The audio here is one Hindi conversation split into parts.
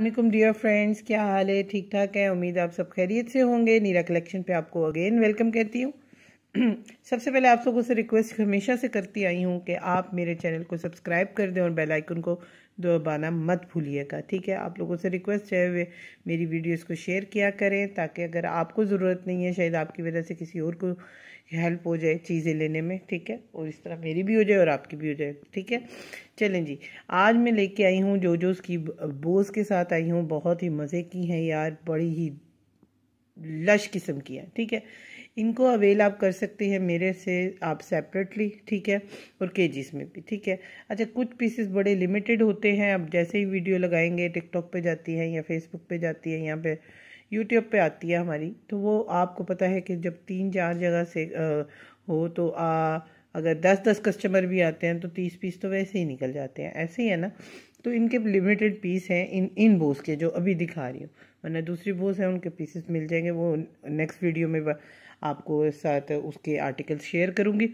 अल्लाम डियर फ्रेंड्स क्या हाल है ठीक ठाक है उम्मीद आप सब खैरियत से होंगे नीरा कलेक्शन पे आपको अगेन वेलकम कहती हूँ सबसे पहले आप लोगों से रिक्वेस्ट हमेशा से करती आई हूँ कि आप मेरे चैनल को सब्सक्राइब कर दें और बेल आइकन को दबाना मत भूलिएगा ठीक है आप लोगों से रिक्वेस्ट है वे मेरी वीडियोस को शेयर किया करें ताकि अगर आपको ज़रूरत नहीं है शायद आपकी वजह से किसी और को हेल्प हो जाए चीज़ें लेने में ठीक है और इस तरह मेरी भी हो जाए और आपकी भी हो जाए ठीक है चलें जी आज मैं लेके आई हूँ जो जो उसकी बोस के साथ आई हूँ बहुत ही मज़े की हैं यार बड़ी ही लश किस्म की है ठीक है इनको अवेल आप कर सकते हैं मेरे से आप सेपरेटली ठीक है और के में भी ठीक है अच्छा कुछ पीसेस बड़े लिमिटेड होते हैं अब जैसे ही वीडियो लगाएंगे टिकटॉक पे जाती है या फेसबुक पे जाती है या पे यूट्यूब पे आती है हमारी तो वो आपको पता है कि जब तीन चार जगह से आ, हो तो आ, अगर दस दस कस्टमर भी आते हैं तो तीस पीस तो वैसे ही निकल जाते हैं ऐसे ही है ना तो इनके लिमिटेड पीस हैं इन इन बोस के जो अभी दिखा रही हूँ वरना दूसरी बोस हैं उनके पीसेस मिल जाएंगे वो नेक्स्ट वीडियो में आपको साथ उसके आर्टिकल शेयर करूँगी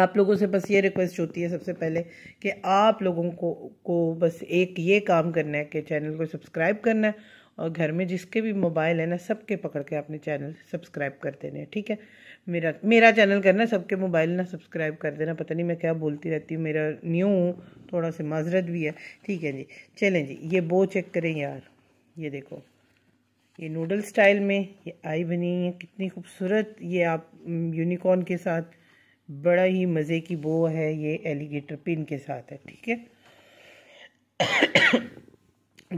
आप लोगों से बस ये रिक्वेस्ट होती है सबसे पहले कि आप लोगों को को बस एक ये काम करना है कि चैनल को सब्सक्राइब करना है और घर में जिसके भी मोबाइल है ना सबके पकड़ के अपने चैनल सब्सक्राइब कर देने हैं ठीक है मेरा मेरा चैनल करना सबके मोबाइल ना सब्सक्राइब कर देना पता नहीं मैं क्या बोलती रहती हूँ मेरा न्यू हूँ थोड़ा सा माजरत भी है ठीक है जी चलें जी ये बो चेक करें यार ये देखो ये नूडल स्टाइल में ये आई बनी है कितनी खूबसूरत ये आप यूनिकॉर्न के साथ बड़ा ही मज़े की बो है ये एलिगेटर पिन के साथ है ठीक है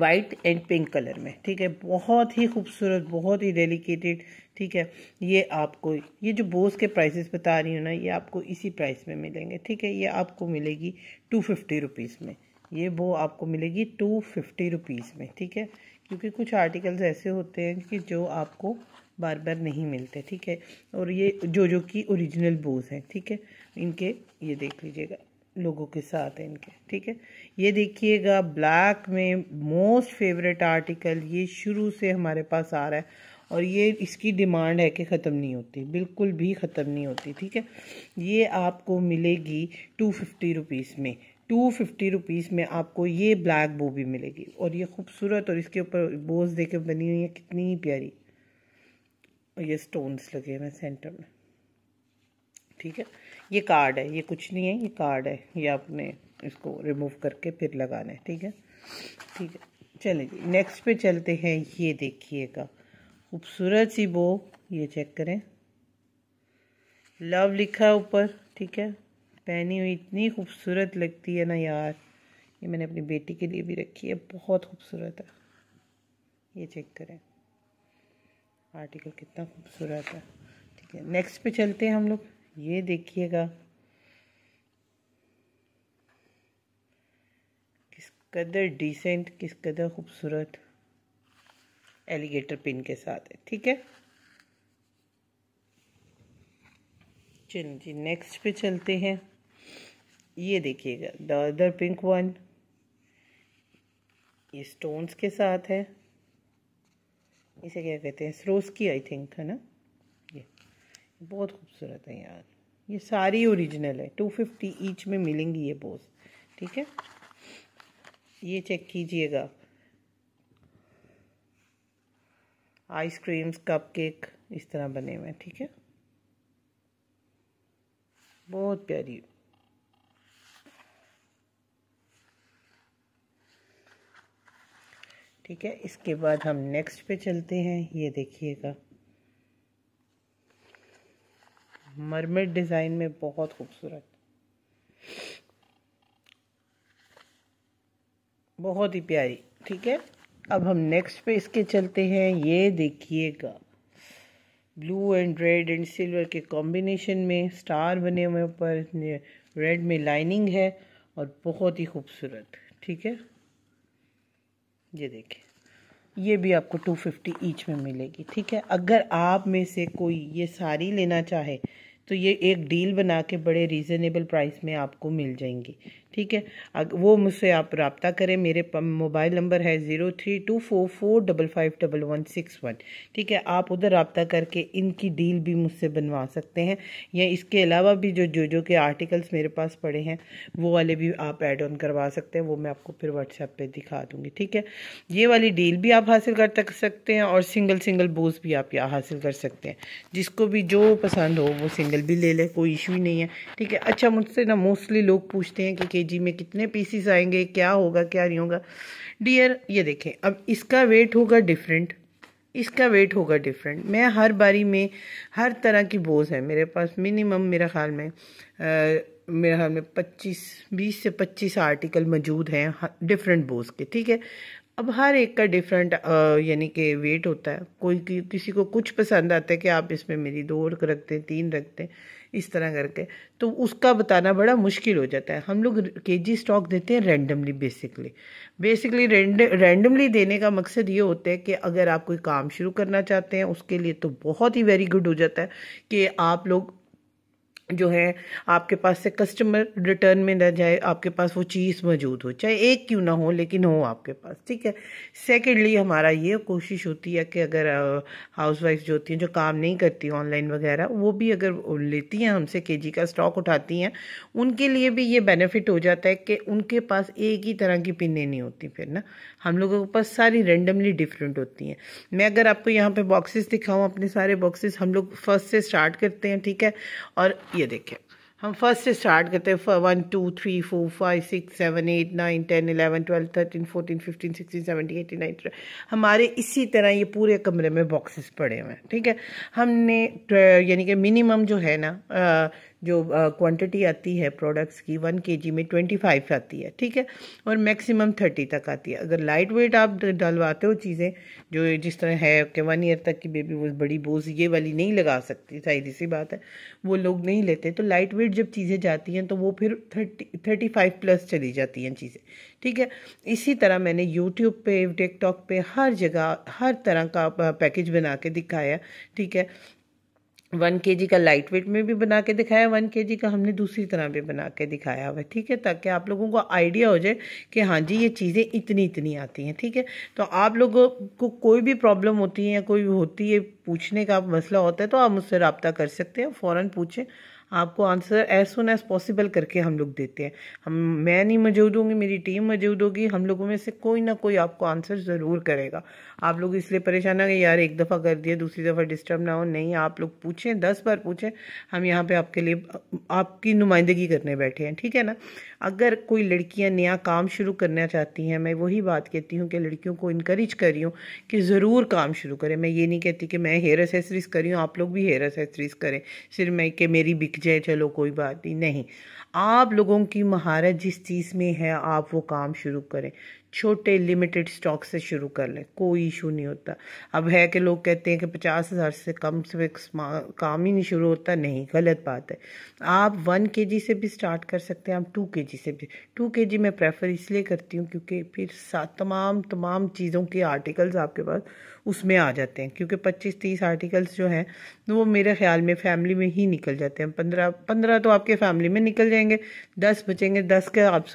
वाइट एंड पिंक कलर में ठीक है बहुत ही खूबसूरत बहुत ही डेलिकेटेड ठीक है ये आपको ये जो बोस के प्राइसेस बता रही हूँ ना ये आपको इसी प्राइस में मिलेंगे ठीक है ये आपको मिलेगी टू फिफ्टी रुपीज़ में ये बो आपको मिलेगी टू फिफ्टी रुपीज़ में ठीक है क्योंकि कुछ आर्टिकल्स ऐसे होते हैं कि जो आपको बार बार नहीं मिलते ठीक है और ये जो जो की ओरिजिनल बोज हैं ठीक है इनके ये देख लीजिएगा लोगों के साथ हैं इनके ठीक है ये देखिएगा ब्लैक में मोस्ट फेवरेट आर्टिकल ये शुरू से हमारे पास आ रहा है और ये इसकी डिमांड है कि ख़त्म नहीं होती बिल्कुल भी ख़त्म नहीं होती ठीक है ये आपको मिलेगी टू फिफ्टी रुपीज़ में टू फिफ्टी रुपीज़ में आपको ये ब्लैक बो भी मिलेगी और ये खूबसूरत और इसके ऊपर बोज देखे बनी हुई है कितनी प्यारी और ये स्टोन्स लगे हुए हैं सेंटर में ठीक है ये कार्ड है ये कुछ नहीं है ये कार्ड है ये आपने इसको रिमूव करके फिर लगाना है ठीक है ठीक है चले जी नेक्स्ट पे चलते हैं ये देखिएगा खूबसूरत सी बो ये चेक करें लव लिखा है ऊपर ठीक है पहनी हुई इतनी खूबसूरत लगती है ना यार ये मैंने अपनी बेटी के लिए भी रखी है बहुत खूबसूरत है ये चेक करें आर्टिकल कितना खूबसूरत है ठीक है नेक्स्ट पे चलते हैं हम लोग ये देखिएगा किस कदर डिसेंट किस कदर खूबसूरत एलिगेटर पिन के साथ है ठीक है चलिए जी नेक्स्ट पे चलते हैं ये देखिएगा द अदर पिंक वन ये स्टोन्स के साथ है इसे क्या कहते हैं सरोस्की आई थिंक है ना ये बहुत खूबसूरत है यार ये सारी ओरिजिनल है टू फिफ्टी ईच में मिलेंगी ये बोस ठीक है ये चेक कीजिएगा आइसक्रीम्स कपकेक इस तरह बने हुए हैं ठीक है बहुत प्यारी ठीक है इसके बाद हम नेक्स्ट पे चलते हैं ये देखिएगा मरमेड डिज़ाइन में बहुत खूबसूरत बहुत ही प्यारी ठीक है अब हम नेक्स्ट पे इसके चलते हैं ये देखिएगा blue and red and silver के कॉम्बिनेशन में स्टार बने हुए ऊपर रेड में लाइनिंग है और बहुत ही खूबसूरत ठीक है ये देखिए ये भी आपको 250 ईच में मिलेगी ठीक है अगर आप में से कोई ये सारी लेना चाहे तो ये एक डील बना के बड़े रीज़नेबल प्राइस में आपको मिल जाएंगी ठीक है वो मुझसे आप रबता करें मेरे मोबाइल नंबर है zero three two four four double five double one six one ठीक है आप उधर रबता करके इनकी डील भी मुझसे बनवा सकते हैं या इसके अलावा भी जो जो जो के आर्टिकल्स मेरे पास पड़े हैं वो वाले भी आप ऐड ऑन करवा सकते हैं वो मैं आपको फिर व्हाट्सएप पर दिखा दूँगी ठीक है ये वाली डील भी आप हासिल कर सकते हैं और सिंगल सिंगल बोज भी आप यहाँ हासिल कर सकते हैं जिसको भी जो पसंद हो वो सिंगल भी ले लें कोई इशू ही नहीं है ठीक है अच्छा मुझसे ना मोस्टली लोग पूछते हैं कि केजी में कितने पीसीस आएंगे क्या होगा क्या नहीं होगा डियर ये देखें अब इसका वेट होगा डिफरेंट इसका वेट होगा डिफरेंट मैं हर बारी में हर तरह की बोज है मेरे पास मिनिमम मेरे ख्याल में आ, मेरे ख्याल में पच्चीस बीस से पच्चीस आर्टिकल मौजूद हैं डिफरेंट बोज के ठीक है अब हर एक का डिफरेंट यानी कि वेट होता है कोई कि, किसी को कुछ पसंद आता है कि आप इसमें मेरी दो रख दें तीन रख दें इस तरह करके तो उसका बताना बड़ा मुश्किल हो जाता है हम लोग के जी स्टॉक देते हैं रैंडमली बेसिकली बेसिकली रैंडमली देने का मकसद ये होता है कि अगर आप कोई काम शुरू करना चाहते हैं उसके लिए तो बहुत ही वेरी गुड हो जाता है कि आप लोग जो है आपके पास से कस्टमर रिटर्न में न जाए आपके पास वो चीज़ मौजूद हो चाहे एक क्यों ना हो लेकिन हो आपके पास ठीक है सेकेंडली हमारा ये कोशिश होती है कि अगर हाउसवाइफ जो होती हैं जो काम नहीं करती ऑनलाइन वगैरह वो भी अगर लेती हैं हमसे के का स्टॉक उठाती हैं उनके लिए भी ये बेनिफिट हो जाता है कि उनके पास एक ही तरह की पिने नहीं होती फिर ना हम लोगों के पास सारी रेंडमली डिफरेंट होती हैं मैं अगर आपको यहाँ पर बॉक्सेस दिखाऊँ अपने सारे बॉक्सेस हम लोग फर्स्ट से स्टार्ट करते हैं ठीक है और ये देखें हम फर्स्ट से स्टार्ट करते हैं one two three four five six seven eight nine ten eleven twelve thirteen fourteen fifteen sixteen seventeen eighteen nineteen हमारे इसी तरह ये पूरे कमरे में बॉक्सेस पड़े हुए हैं ठीक है हमने यानी कि मिनिमम जो है ना जो क्वांटिटी आती है प्रोडक्ट्स की वन के जी में ट्वेंटी फाइव आती है ठीक है और मैक्सिमम थर्टी तक आती है अगर लाइट वेट आप डलवाते हो चीज़ें जो जिस तरह है कि वन ईयर तक की बेबी वो बड़ी बोझ ये वाली नहीं लगा सकती शायद सी बात है वो लोग नहीं लेते तो लाइट वेट जब चीज़ें जाती हैं तो वो फिर थर्टी थर्टी फाइव प्लस चली जाती हैं चीज़ें ठीक है इसी तरह मैंने यूट्यूब पे टिकटॉक पर हर जगह हर तरह का पैकेज बना के दिखाया ठीक है वन के जी का लाइट वेट में भी बना के दिखाया वन के जी का हमने दूसरी तरह भी बना के दिखाया हुआ है ठीक है ताकि आप लोगों को आइडिया हो जाए कि हाँ जी ये चीज़ें इतनी इतनी आती हैं ठीक है तो आप लोगों को कोई भी प्रॉब्लम होती है या कोई होती है पूछने का मसला होता है तो आप मुझसे रबता कर सकते हैं फ़ौर पूछें आपको answer as soon as possible करके हम लोग देते हैं हम मैं नहीं मौजूद होंगी मेरी टीम मौजूद होगी हम लोगों में से कोई ना कोई आपको आंसर ज़रूर करेगा आप लोग इसलिए परेशान ना यार एक दफ़ा कर दिए दूसरी दफ़ा डिस्टर्ब ना हो नहीं आप लोग पूछें दस बार पूछें हम यहाँ पर आपके लिए आपकी नुमाइंदगी करने बैठे हैं ठीक है ना अगर कोई लड़कियाँ नया काम शुरू करना चाहती हैं मैं वही बात कहती हूँ कि लड़कियों को इनक्रेज कर रही हूँ कि ज़रूर काम शुरू करें मैं ये नहीं कहती कि मैं हेयर एसेसरीज़ करी हूँ आप लोग भी हेयर एसेसरीज़ करें सिर्फ मैं कि मेरी बिक जय चलो कोई बात नहीं नहीं आप लोगों की महारत जिस चीज़ में है आप वो काम शुरू करें छोटे लिमिटेड स्टॉक से शुरू कर लें कोई इशू नहीं होता अब है कि लोग कहते हैं कि पचास हज़ार से कम से काम ही नहीं शुरू होता नहीं गलत बात है आप वन के जी से भी स्टार्ट कर सकते हैं आप टू के जी से भी टू के जी मैं प्रेफर इसलिए करती हूँ क्योंकि फिर तमाम तमाम चीज़ों के आर्टिकल्स आपके पास उसमें आ जाते हैं क्योंकि पच्चीस तीस आर्टिकल्स जो हैं वो मेरे ख्याल में फैमिली में ही निकल जाते हैं पंद्रह पंद्रह तो आपके फैमिली में निकल जाएंगे दस बचेंगे दस के आप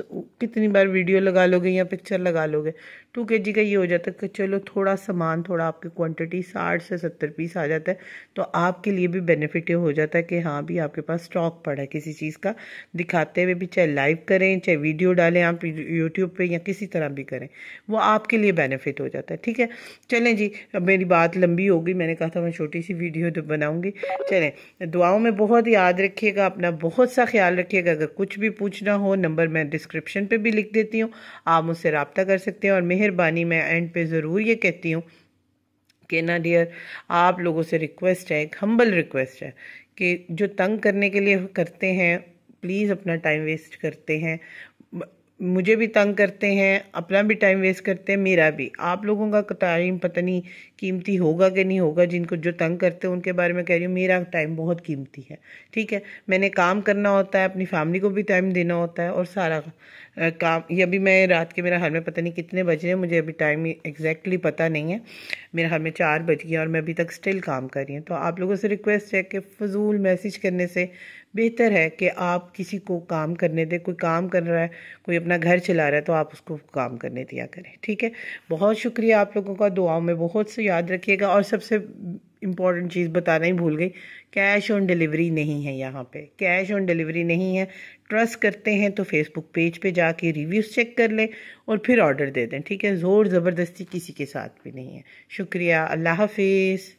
कितनी बार वीडियो लगा लोगे या पिक्चर लगा लोगे टू के जी का ये हो जाता है कि चलो थोड़ा सामान थोड़ा आपकी क्वांटिटी साठ से सत्तर पीस आ जाता है तो आपके लिए भी बेनिफिट हो जाता है कि हाँ भी आपके पास स्टॉक पड़ा है किसी चीज़ का दिखाते हुए भी चाहे लाइव करें चाहे वीडियो डालें आप यूट्यूब पर या किसी तरह भी करें वो आपके लिए बेनिफिट हो जाता है ठीक है चलें जी अब मेरी बात लंबी हो गई मैंने कहा था मैं छोटी सी वीडियो तो बनाऊँगी चलें दुआओं में बहुत याद रखिएगा अपना बहुत सा ख्याल रखिएगा अगर कुछ भी पूछना हो नंबर मैं डिस्क्रिप्शन पर भी लिख देती हूँ आप मुझसे रबता कर सकते हैं और मेहरबानी मैं एंड पे ज़रूर ये कहती हूँ कि ना डियर आप लोगों से रिक्वेस्ट है एक हम्बल रिक्वेस्ट है कि जो तंग करने के लिए करते हैं प्लीज़ अपना टाइम वेस्ट करते हैं मुझे भी तंग करते हैं अपना भी टाइम वेस्ट करते हैं मेरा भी आप लोगों का टाइम पता नहीं कीमती होगा कि नहीं होगा जिनको जो तंग करते हैं उनके बारे में कह रही हूँ मेरा टाइम बहुत कीमती है ठीक है मैंने काम करना होता है अपनी फैमिली को भी टाइम देना होता है और सारा काम ये अभी मैं रात के मेरा घर में पता नहीं कितने बज रहे हैं मुझे अभी टाइम एग्जैक्टली पता नहीं है मेरे हर में चार बज गया और मैं अभी तक स्टिल काम कर रही हूँ तो आप लोगों से रिक्वेस्ट है कि फजूल मैसेज करने से बेहतर है कि आप किसी को काम करने दें कोई काम कर रहा है कोई अपना घर चला रहा है तो आप उसको काम करने दिया करें ठीक है बहुत शुक्रिया आप लोगों का दुआओं में बहुत से याद रखिएगा और सबसे इम्पॉर्टेंट चीज़ बताना ही भूल गई कैश ऑन डिलीवरी नहीं है यहाँ पे कैश ऑन डिलीवरी नहीं है ट्रस्ट करते हैं तो फेसबुक पेज पे जाके रिव्यूज़ चेक कर लें और फिर ऑर्डर दे दें ठीक है ज़ोर ज़बरदस्ती किसी के साथ भी नहीं है शुक्रिया अल्लाह हाफिज़